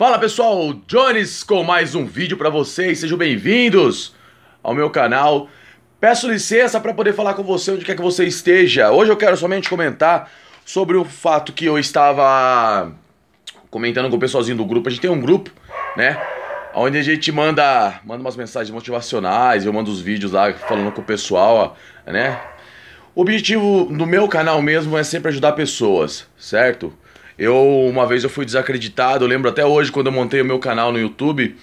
Fala pessoal, Jones com mais um vídeo para vocês, sejam bem-vindos ao meu canal. Peço licença para poder falar com você onde quer que você esteja. Hoje eu quero somente comentar sobre o fato que eu estava comentando com o pessoalzinho do grupo. A gente tem um grupo, né? Onde a gente manda, manda umas mensagens motivacionais, eu mando os vídeos lá falando com o pessoal, né? O objetivo do meu canal mesmo é sempre ajudar pessoas, certo? Eu uma vez eu fui desacreditado, eu lembro até hoje quando eu montei o meu canal no YouTube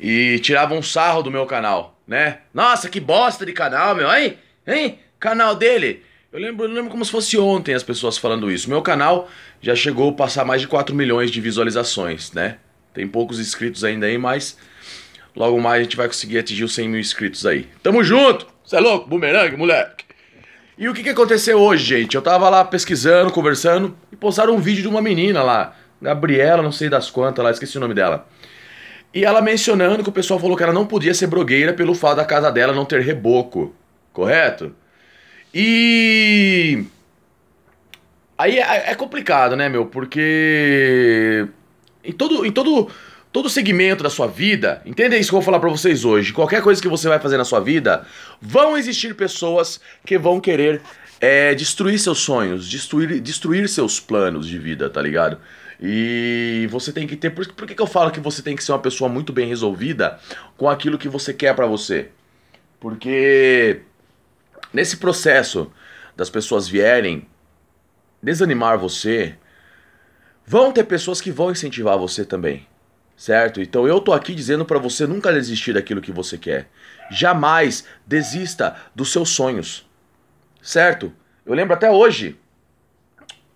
e tiravam um sarro do meu canal, né? Nossa, que bosta de canal, meu, hein? Hein? Canal dele. Eu lembro, eu lembro como se fosse ontem as pessoas falando isso. Meu canal já chegou a passar mais de 4 milhões de visualizações, né? Tem poucos inscritos ainda aí, mas logo mais a gente vai conseguir atingir os 100 mil inscritos aí. Tamo junto! Você é louco? Bumerangue, moleque! E o que, que aconteceu hoje, gente? Eu tava lá pesquisando, conversando, e postaram um vídeo de uma menina lá, Gabriela, não sei das quantas lá, esqueci o nome dela. E ela mencionando que o pessoal falou que ela não podia ser brogueira pelo fato da casa dela não ter reboco, correto? E. Aí é, é complicado, né, meu? Porque. Em todo. Em todo todo segmento da sua vida, entenda isso que eu vou falar para vocês hoje. Qualquer coisa que você vai fazer na sua vida, vão existir pessoas que vão querer é, destruir seus sonhos, destruir, destruir seus planos de vida, tá ligado? E você tem que ter. Por, por que, que eu falo que você tem que ser uma pessoa muito bem resolvida com aquilo que você quer para você? Porque nesse processo das pessoas vierem desanimar você, vão ter pessoas que vão incentivar você também certo? Então eu tô aqui dizendo para você nunca desistir daquilo que você quer. Jamais desista dos seus sonhos. Certo? Eu lembro até hoje.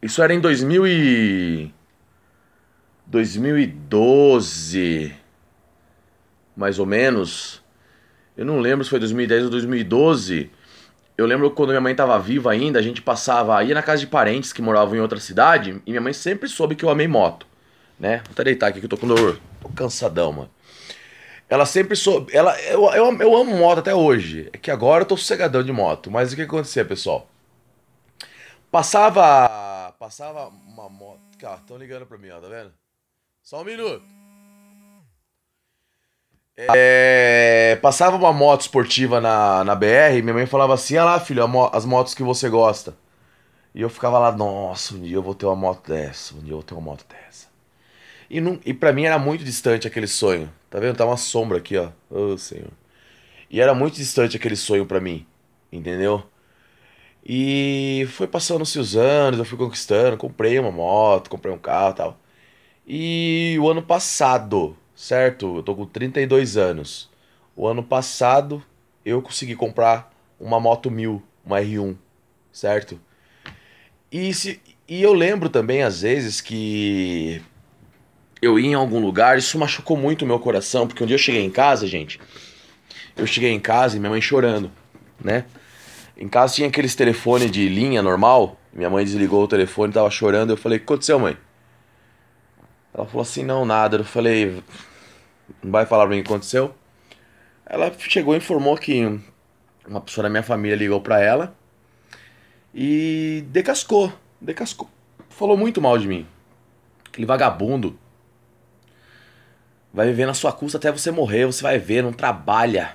Isso era em 2000 e 2012, mais ou menos. Eu não lembro se foi 2010 ou 2012. Eu lembro quando minha mãe estava viva ainda, a gente passava, ia na casa de parentes que moravam em outra cidade, e minha mãe sempre soube que eu amei moto né? Vou até deitar aqui que eu tô com dor. Tô cansadão, mano. Ela sempre soube. Ela, eu, eu, eu amo moto até hoje. É que agora eu tô sossegadão de moto. Mas o que acontecia, pessoal? Passava. Passava uma moto. Cara, ah, ligando pra mim, ó, tá vendo? Só um minuto. É, passava uma moto esportiva na, na BR minha mãe falava assim: Olha ah lá, filho, as motos que você gosta. E eu ficava lá, nossa, um dia eu vou ter uma moto dessa, um dia eu vou ter uma moto dessa. E, não, e para mim era muito distante aquele sonho. Tá vendo? Tá uma sombra aqui, ó. Ô, oh, Senhor. E era muito distante aquele sonho para mim, entendeu? E foi passando-se os anos, eu fui conquistando, comprei uma moto, comprei um carro tal. E o ano passado, certo? Eu tô com 32 anos. O ano passado eu consegui comprar uma moto mil, uma R1, certo? E, se, e eu lembro também, às vezes, que eu ia em algum lugar, isso machucou muito o meu coração, porque um dia eu cheguei em casa, gente. Eu cheguei em casa e minha mãe chorando, né? Em casa tinha aqueles telefones de linha normal. Minha mãe desligou o telefone, tava chorando. Eu falei: O que aconteceu, mãe? Ela falou assim: Não, nada. Eu falei: Não vai falar pra mim o que aconteceu? Ela chegou e informou que uma pessoa da minha família ligou pra ela e decascou. Decascou. Falou muito mal de mim. Aquele vagabundo Vai viver na sua custa até você morrer, você vai ver, não trabalha.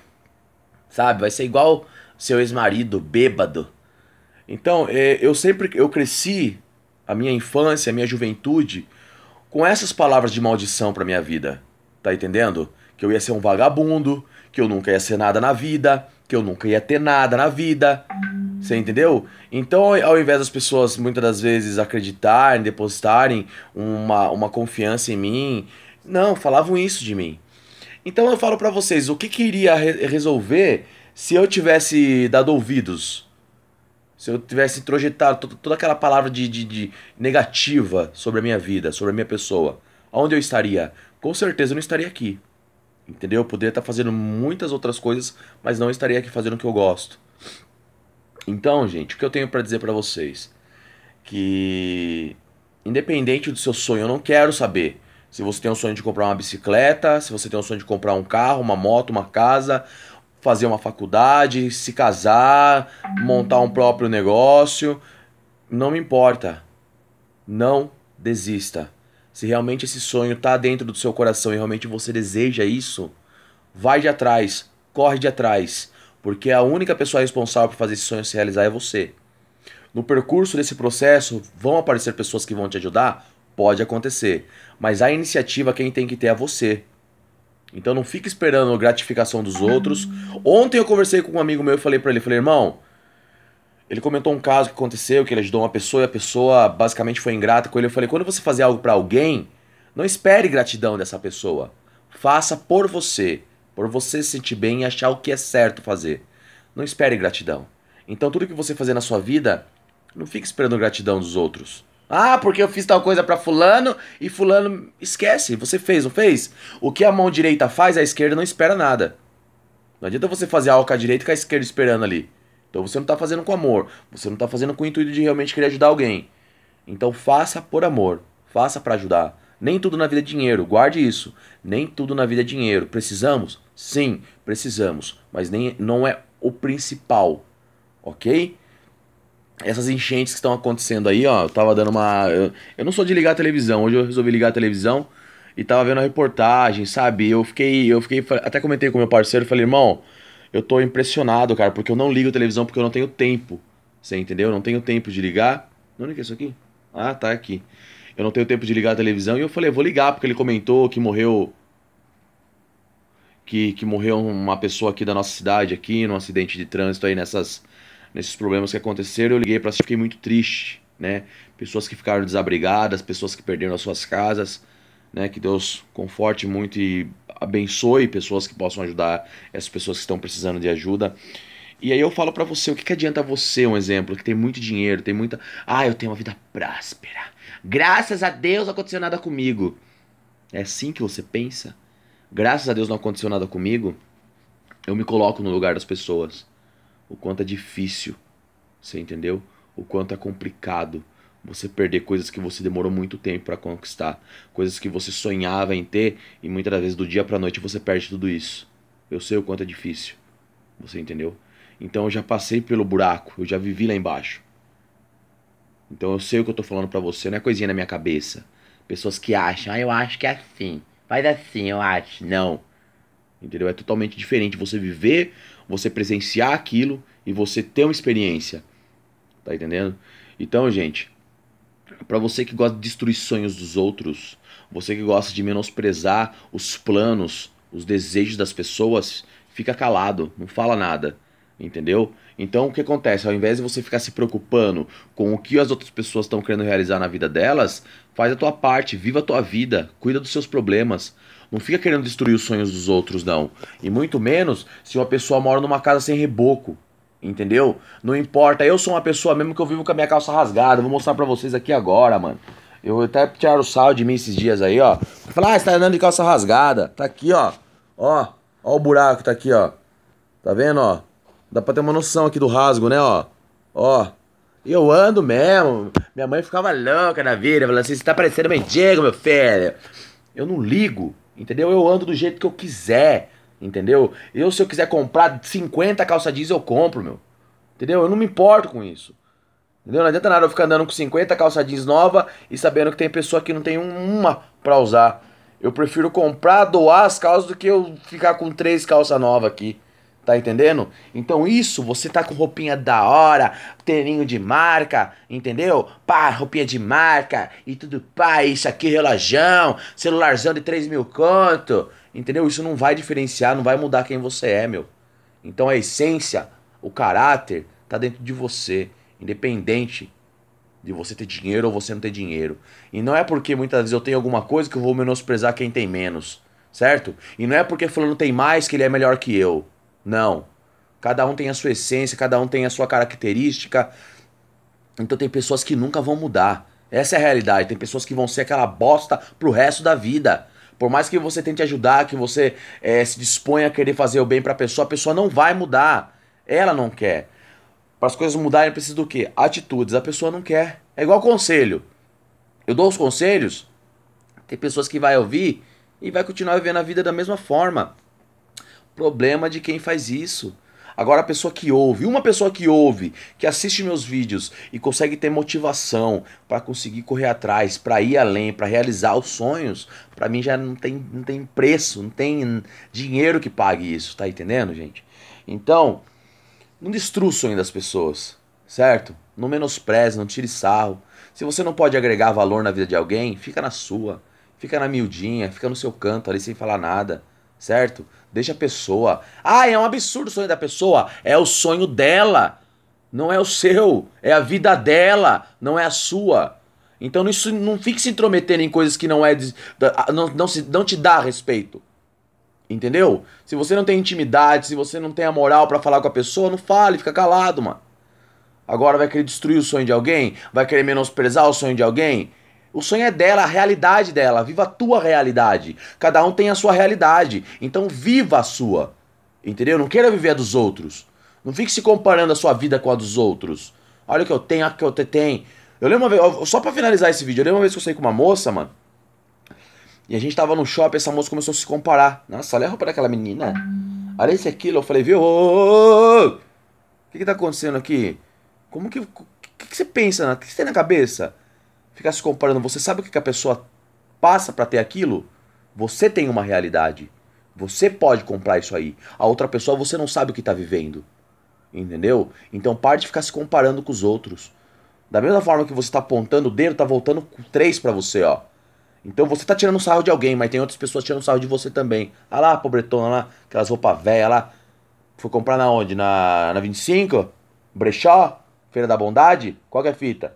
Sabe? Vai ser igual seu ex-marido, bêbado. Então, é, eu sempre eu cresci a minha infância, a minha juventude com essas palavras de maldição para minha vida. Tá entendendo? Que eu ia ser um vagabundo, que eu nunca ia ser nada na vida, que eu nunca ia ter nada na vida. Você entendeu? Então, ao invés das pessoas muitas das vezes acreditarem, depositarem uma, uma confiança em mim não, falavam isso de mim. Então eu falo para vocês, o que, iria re resolver se eu tivesse dado ouvidos? Se eu tivesse introjetado toda aquela palavra de, de, de negativa sobre a minha vida, sobre a minha pessoa, aonde eu estaria? Com certeza eu não estaria aqui. Entendeu? Eu poderia estar fazendo muitas outras coisas, mas não estaria aqui fazendo o que eu gosto. Então, gente, o que eu tenho para dizer para vocês? Que independente do seu sonho, eu não quero saber se você tem o sonho de comprar uma bicicleta, se você tem o sonho de comprar um carro, uma moto, uma casa, fazer uma faculdade, se casar, montar um próprio negócio, não me importa. Não desista. Se realmente esse sonho está dentro do seu coração e realmente você deseja isso, vai de atrás, corre de atrás, porque a única pessoa responsável por fazer esse sonho se realizar é você. No percurso desse processo, vão aparecer pessoas que vão te ajudar? Pode acontecer. Mas a iniciativa quem tem que ter é você. Então não fique esperando a gratificação dos outros. Ontem eu conversei com um amigo meu e falei para ele, falei, irmão, ele comentou um caso que aconteceu, que ele ajudou uma pessoa e a pessoa basicamente foi ingrata com ele. Eu falei, quando você fazer algo para alguém, não espere gratidão dessa pessoa. Faça por você, por você se sentir bem e achar o que é certo fazer. Não espere gratidão. Então tudo que você fazer na sua vida, não fique esperando gratidão dos outros. Ah, porque eu fiz tal coisa para fulano e fulano esquece, você fez, não fez? O que a mão direita faz, a esquerda não espera nada. Não adianta você fazer algo com a direita e com a esquerda esperando ali. Então você não tá fazendo com amor, você não tá fazendo com o intuito de realmente querer ajudar alguém. Então faça por amor, faça para ajudar. Nem tudo na vida é dinheiro, guarde isso. Nem tudo na vida é dinheiro. Precisamos? Sim, precisamos, mas nem não é o principal. OK? essas enchentes que estão acontecendo aí, ó, eu tava dando uma. Eu, eu, não sou de ligar a televisão, hoje eu resolvi ligar a televisão e tava vendo a reportagem, sabe? Eu fiquei. Eu fiquei. Até comentei com meu parceiro, falei, irmão, eu tô impressionado, cara, porque eu não ligo a televisão porque eu não tenho tempo. Você entendeu? Eu não tenho tempo de ligar. Não é isso aqui? Ah, tá aqui. Eu não tenho tempo de ligar a televisão e eu falei, eu vou ligar, porque ele comentou que morreu. Que, que morreu uma pessoa aqui da nossa cidade, aqui, num acidente de trânsito aí nessas nesses problemas que aconteceram, eu liguei para fiquei muito triste, né? Pessoas que ficaram desabrigadas, pessoas que perderam as suas casas, né? Que Deus conforte muito e abençoe pessoas que possam ajudar essas pessoas que estão precisando de ajuda. E aí eu falo para você, o que, que adianta você, um exemplo, que tem muito dinheiro, tem muita, ah, eu tenho uma vida próspera. Graças a Deus não aconteceu nada comigo. É assim que você pensa? Graças a Deus não aconteceu nada comigo. Eu me coloco no lugar das pessoas o quanto é difícil, você entendeu? O quanto é complicado você perder coisas que você demorou muito tempo para conquistar, coisas que você sonhava em ter e muitas vezes do dia para noite você perde tudo isso. Eu sei o quanto é difícil. Você entendeu? Então eu já passei pelo buraco, eu já vivi lá embaixo. Então eu sei o que eu tô falando para você, não é coisinha na minha cabeça. Pessoas que acham, ah, eu acho que é assim. Faz assim, eu acho. Não. Entendeu? É totalmente diferente você viver você presenciar aquilo e você ter uma experiência. Tá entendendo? Então, gente, para você que gosta de destruir sonhos dos outros, você que gosta de menosprezar os planos, os desejos das pessoas, fica calado, não fala nada. Entendeu? Então o que acontece? Ao invés de você ficar se preocupando com o que as outras pessoas estão querendo realizar na vida delas, faz a tua parte, viva a tua vida, cuida dos seus problemas. Não fica querendo destruir os sonhos dos outros, não. E muito menos se uma pessoa mora numa casa sem reboco. Entendeu? Não importa, eu sou uma pessoa mesmo que eu vivo com a minha calça rasgada. Vou mostrar pra vocês aqui agora, mano. Eu até tiraram o sal de mim esses dias aí, ó. Falar, ah, você tá andando de calça rasgada. Tá aqui, ó. Ó, ó o buraco que tá aqui, ó. Tá vendo, ó? Dá pra ter uma noção aqui do rasgo, né, ó. Ó. Eu ando mesmo. Minha mãe ficava louca na vida, falando assim, você tá parecendo mendigo, meu filho. Eu não ligo. Entendeu? Eu ando do jeito que eu quiser. Entendeu? Eu, se eu quiser comprar 50 calça jeans, eu compro, meu. Entendeu? Eu não me importo com isso. Entendeu? Não adianta nada eu ficar andando com 50 calça jeans nova e sabendo que tem pessoa que não tem uma pra usar. Eu prefiro comprar, doar as calças do que eu ficar com três calças novas aqui. Tá entendendo? Então isso, você tá com roupinha da hora, terninho de marca, entendeu? Pá, roupinha de marca e tudo pá, isso aqui, relajão, celularzão de 3 mil conto, entendeu? Isso não vai diferenciar, não vai mudar quem você é, meu. Então a essência, o caráter, tá dentro de você, independente de você ter dinheiro ou você não ter dinheiro. E não é porque muitas vezes eu tenho alguma coisa que eu vou menosprezar quem tem menos, certo? E não é porque fulano tem mais que ele é melhor que eu. Não. Cada um tem a sua essência, cada um tem a sua característica. Então tem pessoas que nunca vão mudar. Essa é a realidade. Tem pessoas que vão ser aquela bosta pro resto da vida. Por mais que você tente ajudar, que você é, se disponha a querer fazer o bem pra pessoa, a pessoa não vai mudar. Ela não quer. Para as coisas mudarem, precisa do quê? Atitudes. A pessoa não quer. É igual conselho. Eu dou os conselhos, tem pessoas que vai ouvir e vai continuar vivendo a vida da mesma forma. Problema de quem faz isso. Agora a pessoa que ouve, uma pessoa que ouve, que assiste meus vídeos e consegue ter motivação para conseguir correr atrás, para ir além, para realizar os sonhos, para mim já não tem, não tem preço, não tem dinheiro que pague isso, tá entendendo, gente? Então, não destrua o sonho das pessoas, certo? Não menospreze, não tire sarro. Se você não pode agregar valor na vida de alguém, fica na sua, fica na miudinha, fica no seu canto ali sem falar nada certo? Deixa a pessoa. Ah, é um absurdo o sonho da pessoa. É o sonho dela. Não é o seu. É a vida dela. Não é a sua. Então isso não fique se intrometendo em coisas que não é. Não, não, se, não te dá respeito. Entendeu? Se você não tem intimidade, se você não tem a moral para falar com a pessoa, não fale, fica calado, mano. Agora vai querer destruir o sonho de alguém? Vai querer menosprezar o sonho de alguém? O sonho é dela, a realidade dela. Viva a tua realidade. Cada um tem a sua realidade. Então viva a sua. Entendeu? Não queira viver a dos outros. Não fique se comparando a sua vida com a dos outros. Olha o que eu tenho, olha o que eu tenho. Eu lembro uma vez, só para finalizar esse vídeo, eu lembro uma vez que eu saí com uma moça, mano. E a gente tava no shopping, essa moça começou a se comparar. Nossa, olha a roupa daquela menina. Olha esse aquilo. Eu falei, viu? O que que tá acontecendo aqui? Como que. O que, que você pensa? O que, que você tem na cabeça? ficar se comparando, você sabe o que a pessoa passa para ter aquilo? Você tem uma realidade. Você pode comprar isso aí. A outra pessoa você não sabe o que está vivendo. Entendeu? Então parte de ficar se comparando com os outros. Da mesma forma que você está apontando o dedo, tá voltando três para você, ó. Então você tá tirando sarro de alguém, mas tem outras pessoas tirando sarro de você também. Ah lá, pobretona lá, aquelas roupas velhas lá. Foi comprar na onde? Na, na 25? Brechó? Feira da Bondade? Qual que é a fita?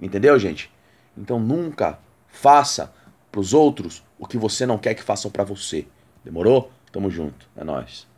Entendeu, gente? Então nunca faça para os outros o que você não quer que façam para você. Demorou? Tamo junto. É nós.